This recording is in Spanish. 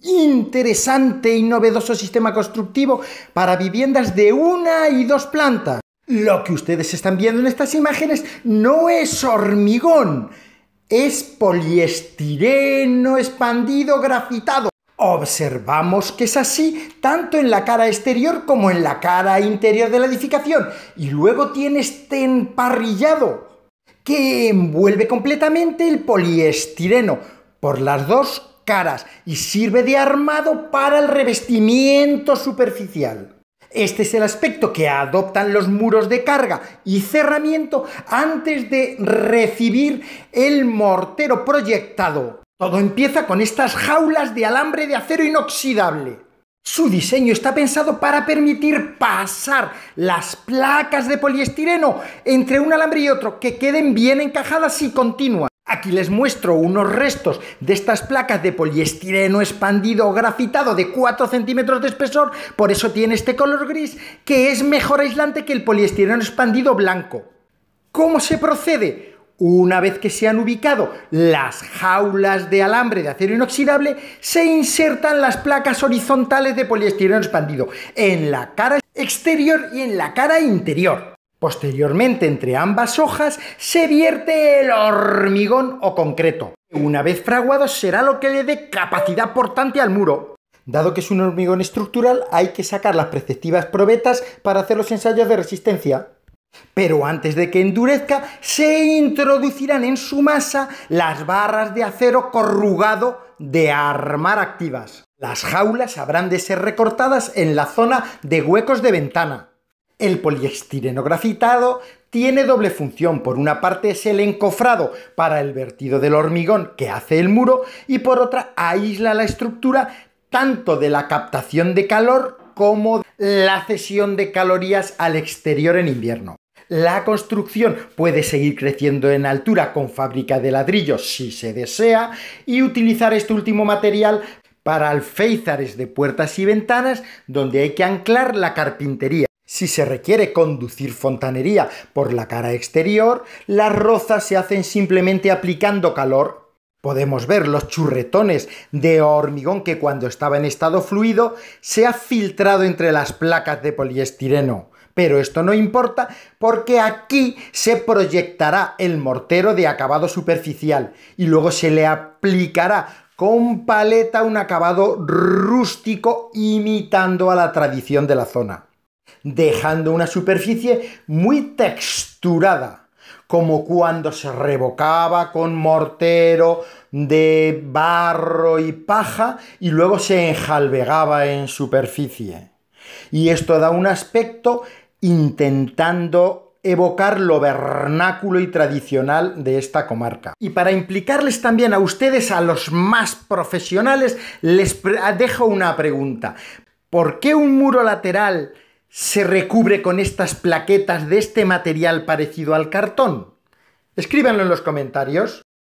interesante y novedoso sistema constructivo para viviendas de una y dos plantas. Lo que ustedes están viendo en estas imágenes no es hormigón, es poliestireno expandido grafitado. Observamos que es así tanto en la cara exterior como en la cara interior de la edificación y luego tiene este emparrillado que envuelve completamente el poliestireno por las dos caras y sirve de armado para el revestimiento superficial. Este es el aspecto que adoptan los muros de carga y cerramiento antes de recibir el mortero proyectado. Todo empieza con estas jaulas de alambre de acero inoxidable. Su diseño está pensado para permitir pasar las placas de poliestireno entre un alambre y otro que queden bien encajadas y continuas. Aquí les muestro unos restos de estas placas de poliestireno expandido grafitado de 4 centímetros de espesor, por eso tiene este color gris, que es mejor aislante que el poliestireno expandido blanco. ¿Cómo se procede? Una vez que se han ubicado las jaulas de alambre de acero inoxidable, se insertan las placas horizontales de poliestireno expandido en la cara exterior y en la cara interior. Posteriormente, entre ambas hojas se vierte el hormigón o concreto. Una vez fraguado será lo que le dé capacidad portante al muro. Dado que es un hormigón estructural, hay que sacar las preceptivas probetas para hacer los ensayos de resistencia. Pero antes de que endurezca, se introducirán en su masa las barras de acero corrugado de armar activas. Las jaulas habrán de ser recortadas en la zona de huecos de ventana. El poliestireno grafitado tiene doble función. Por una parte es el encofrado para el vertido del hormigón que hace el muro y por otra aísla la estructura tanto de la captación de calor como la cesión de calorías al exterior en invierno. La construcción puede seguir creciendo en altura con fábrica de ladrillos si se desea y utilizar este último material para alféizares de puertas y ventanas donde hay que anclar la carpintería. Si se requiere conducir fontanería por la cara exterior, las rozas se hacen simplemente aplicando calor. Podemos ver los churretones de hormigón que cuando estaba en estado fluido se ha filtrado entre las placas de poliestireno. Pero esto no importa porque aquí se proyectará el mortero de acabado superficial y luego se le aplicará con paleta un acabado rústico imitando a la tradición de la zona dejando una superficie muy texturada, como cuando se revocaba con mortero de barro y paja y luego se enjalbegaba en superficie. Y esto da un aspecto intentando evocar lo vernáculo y tradicional de esta comarca. Y para implicarles también a ustedes, a los más profesionales, les dejo una pregunta. ¿Por qué un muro lateral se recubre con estas plaquetas de este material parecido al cartón? Escríbanlo en los comentarios.